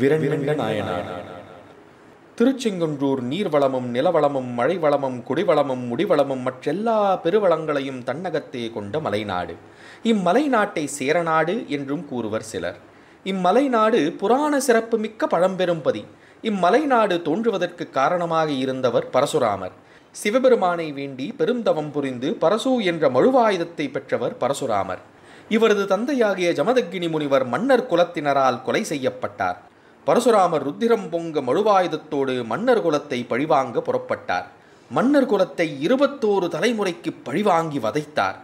விரண்மிண்ட திருச்செங்குன்றூர் நீர்வளமும் நிலவளமும் மழைவளமும் குடிவளமும் முடிவளமும் மற்றெல்லா பெருவளங்களையும் தன்னகத்தே கொண்ட மலைநாடு இம்மலைநாட்டை சேரநாடு என்றும் கூறுவர் சிலர் இம்மலைநாடு புராண சிறப்புமிக்க பழம்பெரும்பதி இம்மலைநாடு தோன்றுவதற்கு காரணமாக இருந்தவர் பரசுராமர் சிவபெருமானை வேண்டி பெருந்தவம் புரிந்து பரசு என்ற மழுவாயுதத்தை பெற்றவர் பரசுராமர் இவரது தந்தையாகிய ஜமதக்கினி முனிவர் மன்னர் குலத்தினரால் கொலை செய்யப்பட்டார் பரசுராமர் ருத்திரம் பொங்க மழுவாயுதத்தோடு மன்னர் குலத்தை பழிவாங்க புறப்பட்டார் மன்னர் குலத்தை இருபத்தோரு தலைமுறைக்கு பழிவாங்கி வதைத்தார்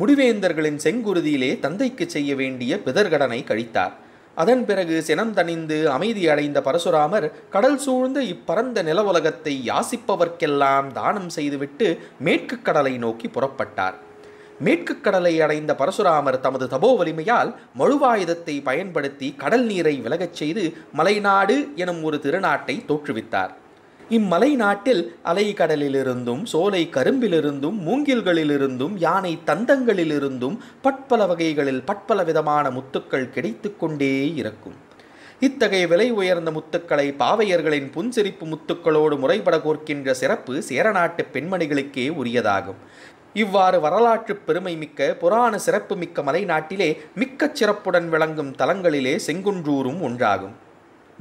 முடிவேந்தர்களின் செங்குருதியிலே தந்தைக்கு செய்ய வேண்டிய பிதர்கடனை கழித்தார் அதன் பிறகு சினம் தணிந்து அமைதி அடைந்த பரசுராமர் கடல் சூழ்ந்த இப்பரந்த நிலவுலகத்தை யாசிப்பவர்க்கெல்லாம் தானம் செய்துவிட்டு மேற்கு கடலை நோக்கி புறப்பட்டார் மேற்கு கடலை அடைந்த பரசுராமர் தமது தபோ வலிமையால் மழுவாயுதத்தை பயன்படுத்தி கடல் நீரை விலகச் செய்து மலைநாடு எனும் ஒரு திருநாட்டை தோற்றுவித்தார் இம்மலை நாட்டில் கடலிலிருந்தும் சோலை கரும்பிலிருந்தும் மூங்கில்களிலிருந்தும் யானை தந்தங்களிலிருந்தும் பட்பல வகைகளில் பட்பல விதமான முத்துக்கள் கிடைத்து கொண்டே இருக்கும் இத்தகைய விலை உயர்ந்த முத்துக்களை பாவையர்களின் புன்சிரிப்பு முத்துக்களோடு முறைபட கோர்க்கின்ற சிறப்பு சேரநாட்டு பெண்மணிகளுக்கே உரியதாகும் இவ்வாறு வரலாற்று பெருமை மிக்க புராண சிறப்பு மிக்க மலை நாட்டிலே சிறப்புடன் விளங்கும் தலங்களிலே செங்குன்றூரும் ஒன்றாகும்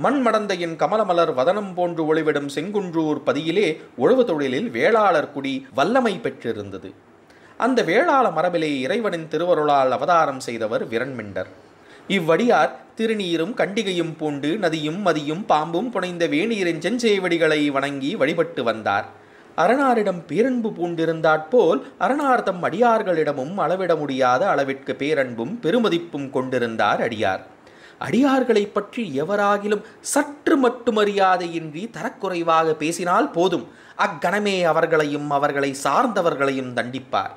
மண்மடந்தையின் கமலமலர் வதனம் போன்று ஒளிவிடும் செங்குன்றூர் பதியிலே உழவு தொழிலில் வேளாளர் குடி வல்லமை பெற்றிருந்தது அந்த வேளாள மரபிலே இறைவனின் திருவருளால் அவதாரம் செய்தவர் விரண்மிண்டர் இவ்வடியார் திருநீரும் கண்டிகையும் பூண்டு நதியும் மதியும் பாம்பும் புனைந்த வேணீரின் செஞ்செய்வடிகளை வணங்கி வழிபட்டு வந்தார் அரணாரிடம் பேரன்பு பூண்டிருந்தாற்போல் அரணார் தம் அடியார்களிடமும் அளவிட முடியாத அளவிற்கு பேரன்பும் பெருமதிப்பும் கொண்டிருந்தார் அடியார் அடியார்களை பற்றி எவராகிலும் சற்று மட்டுமறியாதையின்றி தரக்குறைவாக பேசினால் போதும் அக்கணமே அவர்களையும் அவர்களை சார்ந்தவர்களையும் தண்டிப்பார்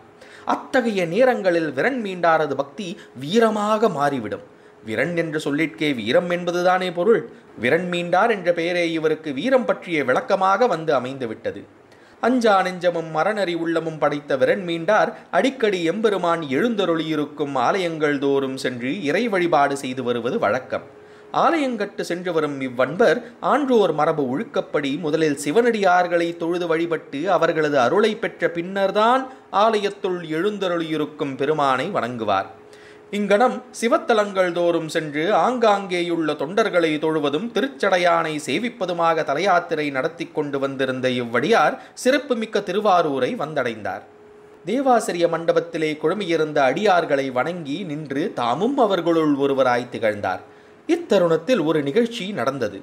அத்தகைய நேரங்களில் விரண் மீண்டாரது பக்தி வீரமாக மாறிவிடும் விரண் என்று சொல்லிற்கே வீரம் என்பதுதானே பொருள் விரண் மீண்டார் என்ற பெயரே இவருக்கு வீரம் பற்றிய விளக்கமாக வந்து அமைந்துவிட்டது அஞ்சா நெஞ்சமும் மரணறி உள்ளமும் படைத்த மீண்டார் அடிக்கடி எம்பெருமான் எழுந்தருளியிருக்கும் ஆலயங்கள் தோறும் சென்று இறை வழிபாடு செய்து வருவது வழக்கம் ஆலயங்கட்டு சென்று வரும் இவ்வன்பர் ஆன்றோர் மரபு ஒழுக்கப்படி முதலில் சிவனடியார்களை தொழுது வழிபட்டு அவர்களது அருளை பெற்ற பின்னர்தான் ஆலயத்துள் எழுந்தருளியிருக்கும் பெருமானை வணங்குவார் இங்கனம் சிவத்தலங்கள் தோறும் சென்று ஆங்காங்கேயுள்ள தொண்டர்களை தொழுவதும் திருச்சடையானை சேவிப்பதுமாக தலையாத்திரை நடத்தி கொண்டு வந்திருந்த இவ்வடியார் சிறப்புமிக்க திருவாரூரை வந்தடைந்தார் தேவாசிரிய மண்டபத்திலே குழுமியிருந்த அடியார்களை வணங்கி நின்று தாமும் அவர்களுள் ஒருவராய் திகழ்ந்தார் இத்தருணத்தில் ஒரு நிகழ்ச்சி நடந்தது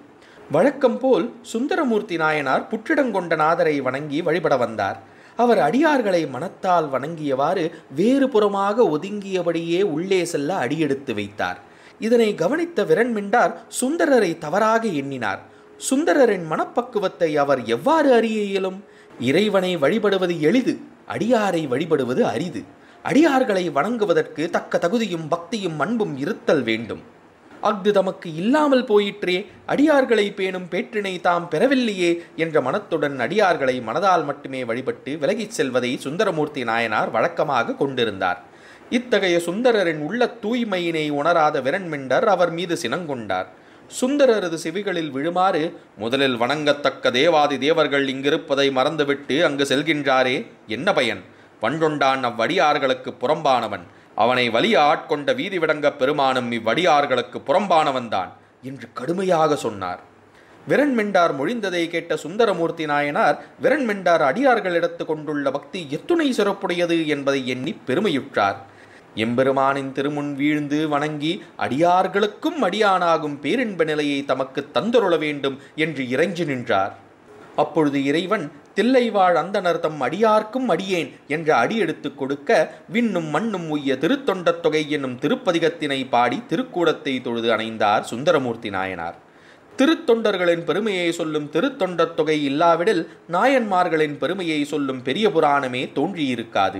வழக்கம் போல் சுந்தரமூர்த்தி நாயனார் புற்றிடங்கொண்ட நாதரை வணங்கி வழிபட வந்தார் அவர் அடியார்களை மனத்தால் வணங்கியவாறு வேறு புறமாக ஒதுங்கியபடியே உள்ளே செல்ல அடியெடுத்து வைத்தார் இதனை கவனித்த விரண்மிண்டார் சுந்தரரை தவறாக எண்ணினார் சுந்தரரின் மனப்பக்குவத்தை அவர் எவ்வாறு அறிய இயலும் இறைவனை வழிபடுவது எளிது அடியாரை வழிபடுவது அரிது அடியார்களை வணங்குவதற்கு தக்க தகுதியும் பக்தியும் அன்பும் இருத்தல் வேண்டும் அஃது தமக்கு இல்லாமல் போயிற்றே அடியார்களை பேணும் பேற்றினை தாம் பெறவில்லையே என்ற மனத்துடன் அடியார்களை மனதால் மட்டுமே வழிபட்டு விலகிச் செல்வதை சுந்தரமூர்த்தி நாயனார் வழக்கமாக கொண்டிருந்தார் இத்தகைய சுந்தரரின் உள்ள தூய்மையினை உணராத விரண்மிண்டர் அவர் மீது சினங்கொண்டார் சுந்தரரது செவிகளில் விழுமாறு முதலில் வணங்கத்தக்க தேவாதி தேவர்கள் இங்கிருப்பதை மறந்துவிட்டு அங்கு செல்கின்றாரே என்ன பயன் பண்டொண்டான் அவ்வடியார்களுக்கு புறம்பானவன் அவனை வலிய ஆட்கொண்ட வீதி விடங்க பெருமானும் இவ்வடியார்களுக்கு புறம்பானவன்தான் என்று கடுமையாக சொன்னார் விரண்மெண்டார் மொழிந்ததை கேட்ட சுந்தரமூர்த்தி நாயனார் விரண்மெண்டார் அடியார்கள் எடுத்து கொண்டுள்ள பக்தி எத்துணை சிறப்புடையது என்பதை எண்ணி பெருமையுற்றார் எம்பெருமானின் திருமுன் வீழ்ந்து வணங்கி அடியார்களுக்கும் அடியானாகும் பேரின்ப நிலையை தமக்கு தந்தருள வேண்டும் என்று இறைஞ்சு நின்றார் அப்பொழுது இறைவன் தில்லைவாழ் அந்தனர் தம் அடியார்க்கும் அடியேன் என்ற அடியெடுத்துக் கொடுக்க விண்ணும் மண்ணும் உய்ய திருத்தொண்டத் தொகை என்னும் திருப்பதிகத்தினை பாடி திருக்கூடத்தை தொழுது அணைந்தார் சுந்தரமூர்த்தி நாயனார் திருத்தொண்டர்களின் பெருமையை சொல்லும் திருத்தொண்டத் தொகை இல்லாவிடில் நாயன்மார்களின் பெருமையை சொல்லும் பெரிய புராணமே தோன்றியிருக்காது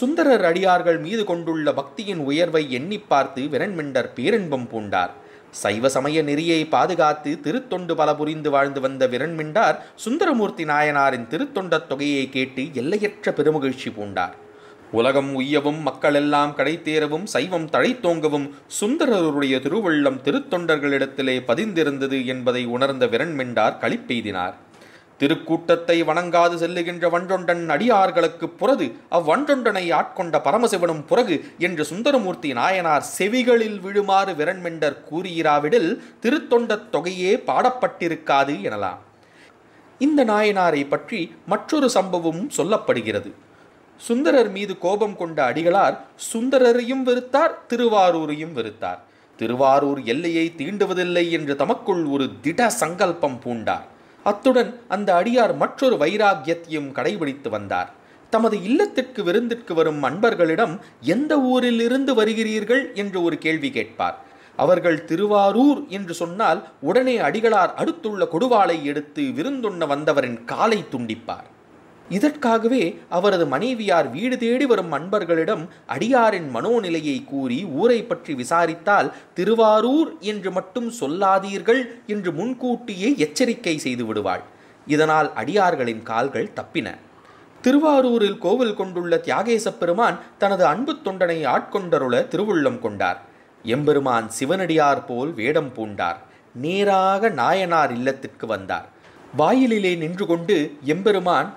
சுந்தரர் அடியார்கள் மீது கொண்டுள்ள பக்தியின் உயர்வை எண்ணி பார்த்து விரண்மிண்டர் பேரின்பம் பூண்டார் சைவ சமய நெறியை பாதுகாத்து திருத்தொண்டு பல புரிந்து வாழ்ந்து வந்த விரண்மிண்டார் சுந்தரமூர்த்தி நாயனாரின் திருத்தொண்டத் தொகையை கேட்டு எல்லையற்ற பெருமகிழ்ச்சி பூண்டார் உலகம் உய்யவும் மக்களெல்லாம் கடைத்தேரவும் சைவம் தழைத்தோங்கவும் சுந்தரருடைய திருவள்ளம் திருத்தொண்டர்களிடத்திலே பதிந்திருந்தது என்பதை உணர்ந்த விரண்மிண்டார் களிப்பெய்தினார் திருக்கூட்டத்தை வணங்காது செல்லுகின்ற வஞ்சொண்டன் அடியார்களுக்கு புறது அவ்வஞ்சொண்டனை ஆட்கொண்ட பரமசிவனும் புறகு என்று சுந்தரமூர்த்தி நாயனார் செவிகளில் விழுமாறு விரண்மெண்டர் கூறியிராவிடில் திருத்தொண்டத் தொகையே பாடப்பட்டிருக்காது எனலாம் இந்த நாயனாரை பற்றி மற்றொரு சம்பவமும் சொல்லப்படுகிறது சுந்தரர் மீது கோபம் கொண்ட அடிகளார் சுந்தரரையும் வெறுத்தார் திருவாரூரையும் வெறுத்தார் திருவாரூர் எல்லையை தீண்டுவதில்லை என்று தமக்குள் ஒரு திட சங்கல்பம் பூண்டார் அத்துடன் அந்த அடியார் மற்றொரு வைராக்கியத்தையும் கடைபிடித்து வந்தார் தமது இல்லத்திற்கு விருந்திற்கு வரும் அன்பர்களிடம் எந்த ஊரிலிருந்து வருகிறீர்கள் என்று ஒரு கேள்வி கேட்பார் அவர்கள் திருவாரூர் என்று சொன்னால் உடனே அடிகளார் அடுத்துள்ள கொடுவாளை எடுத்து விருந்துண்ண வந்தவரின் காலை துண்டிப்பார் இதற்காகவே அவரது மனைவியார் வீடு தேடி வரும் அன்பர்களிடம் அடியாரின் மனோநிலையை கூறி ஊரை பற்றி விசாரித்தால் திருவாரூர் என்று மட்டும் சொல்லாதீர்கள் என்று முன்கூட்டியே எச்சரிக்கை செய்து விடுவாள் இதனால் அடியார்களின் கால்கள் தப்பின திருவாரூரில் கோவில் கொண்டுள்ள தியாகேச பெருமான் தனது அன்பு தொண்டனை ஆட்கொண்டருள திருவுள்ளம் கொண்டார் எம்பெருமான் சிவனடியார் போல் வேடம் பூண்டார் நேராக நாயனார் இல்லத்திற்கு வந்தார் வாயிலிலே நின்று கொண்டு எம்பெருமான்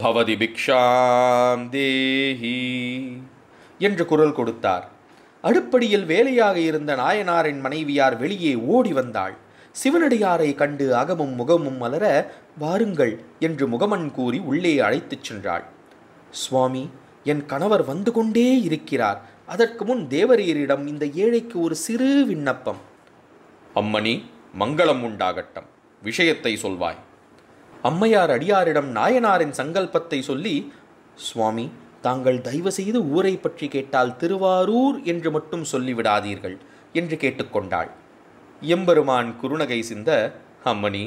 பவதி பிக்ஷாம் தேஹி என்று குரல் கொடுத்தார் அடுப்படியில் வேலையாக இருந்த நாயனாரின் மனைவியார் வெளியே ஓடி வந்தாள் சிவனடியாரை கண்டு அகமும் முகமும் மலர வாருங்கள் என்று முகமன் கூறி உள்ளே அழைத்துச் சென்றாள் சுவாமி என் கணவர் வந்து கொண்டே இருக்கிறார் அதற்கு முன் தேவரீரிடம் இந்த ஏழைக்கு ஒரு சிறு விண்ணப்பம் அம்மணி மங்களம் உண்டாகட்டும் விஷயத்தை சொல்வாய் அம்மையார் அடியாரிடம் நாயனாரின் சங்கல்பத்தை சொல்லி சுவாமி தாங்கள் தயவு செய்து ஊரை பற்றி கேட்டால் திருவாரூர் என்று மட்டும் சொல்லிவிடாதீர்கள் என்று கேட்டுக்கொண்டாள் எம்பெருமான் குறுநகை சிந்த அம்மணி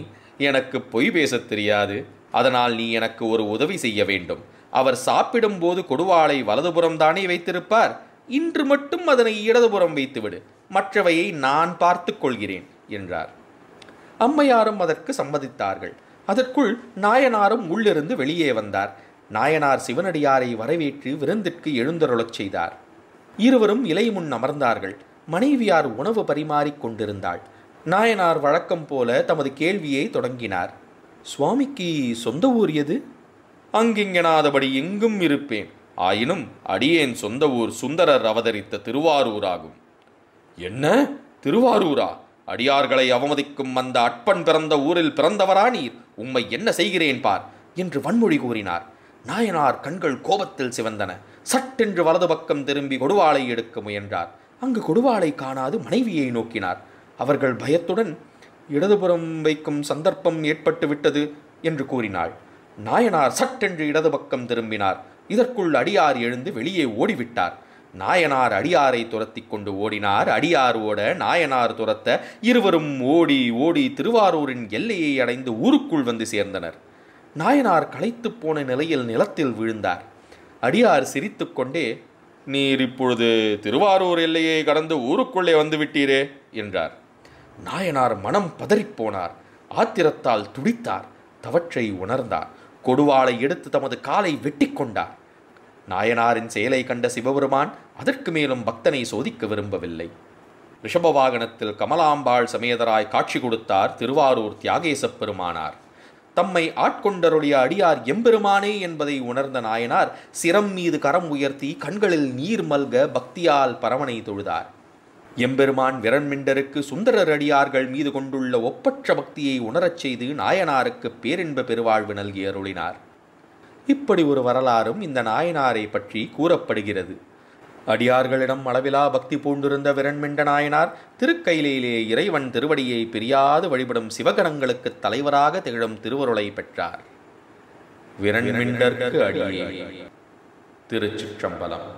எனக்கு பொய் பேசத் தெரியாது அதனால் நீ எனக்கு ஒரு உதவி செய்ய வேண்டும் அவர் சாப்பிடும் போது கொடுவாளை வலதுபுறம் தானே வைத்திருப்பார் இன்று மட்டும் அதனை இடதுபுறம் வைத்துவிடு மற்றவையை நான் பார்த்து கொள்கிறேன் என்றார் அம்மையாரும் அதற்கு சம்மதித்தார்கள் அதற்குள் நாயனாரும் உள்ளிருந்து வெளியே வந்தார் நாயனார் சிவனடியாரை வரவேற்று விருந்திற்கு எழுந்தருளச் செய்தார் இருவரும் இலை முன் அமர்ந்தார்கள் மனைவியார் உணவு பரிமாறிக் கொண்டிருந்தாள் நாயனார் வழக்கம் போல தமது கேள்வியை தொடங்கினார் சுவாமிக்கு சொந்த ஊர் எது அங்கிங்கனாதபடி எங்கும் இருப்பேன் ஆயினும் அடியேன் சொந்த ஊர் சுந்தரர் அவதரித்த திருவாரூராகும் என்ன திருவாரூரா அடியார்களை அவமதிக்கும் அந்த அட்பன் பிறந்த ஊரில் பிறந்தவரா நீர் உம்மை என்ன செய்கிறேன் பார் என்று வன்மொழி கூறினார் நாயனார் கண்கள் கோபத்தில் சிவந்தன சட்டென்று வலது பக்கம் திரும்பி கொடுவாளை எடுக்க முயன்றார் அங்கு கொடுவாளை காணாது மனைவியை நோக்கினார் அவர்கள் பயத்துடன் இடதுபுறம் வைக்கும் சந்தர்ப்பம் ஏற்பட்டு விட்டது என்று கூறினாள் நாயனார் சட்டென்று இடது பக்கம் திரும்பினார் இதற்குள் அடியார் எழுந்து வெளியே ஓடிவிட்டார் நாயனார் அடியாரை துரத்தி கொண்டு ஓடினார் அடியார் ஓட நாயனார் துரத்த இருவரும் ஓடி ஓடி திருவாரூரின் எல்லையை அடைந்து ஊருக்குள் வந்து சேர்ந்தனர் நாயனார் களைத்து போன நிலையில் நிலத்தில் விழுந்தார் அடியார் சிரித்துக்கொண்டே நீர் இப்பொழுது திருவாரூர் எல்லையை கடந்து ஊருக்குள்ளே வந்து விட்டீரே என்றார் நாயனார் மனம் பதறிப்போனார் ஆத்திரத்தால் துடித்தார் தவற்றை உணர்ந்தார் கொடுவாளை எடுத்து தமது காலை வெட்டி கொண்டார் நாயனாரின் செயலை கண்ட சிவபெருமான் அதற்கு மேலும் பக்தனை சோதிக்க விரும்பவில்லை ரிஷபவாகனத்தில் கமலாம்பாள் சமேதராய் காட்சி கொடுத்தார் திருவாரூர் தியாகேசப் பெருமானார் தம்மை ஆட்கொண்டருடைய அடியார் எம்பெருமானே என்பதை உணர்ந்த நாயனார் சிரம் மீது கரம் உயர்த்தி கண்களில் நீர் மல்க பக்தியால் பரவனை தொழுதார் எம்பெருமான் விரண்மிண்டருக்கு சுந்தரர் அடியார்கள் மீது கொண்டுள்ள ஒப்பற்ற பக்தியை உணரச் செய்து நாயனாருக்கு பேரின்ப பெருவாழ்வு நல்கி அருளினார் இப்படி ஒரு வரலாறும் இந்த நாயனாரை பற்றி கூறப்படுகிறது அடியார்களிடம் அளவிலா பக்தி பூண்டிருந்த விரண்மிண்ட நாயனார் திருக்கையிலே இறைவன் திருவடியை பிரியாது வழிபடும் சிவகணங்களுக்கு தலைவராக திகழும் திருவருளை பெற்றார் விரண்மிண்டர்க்கு அடியே திருச்சிற்றம்பலம்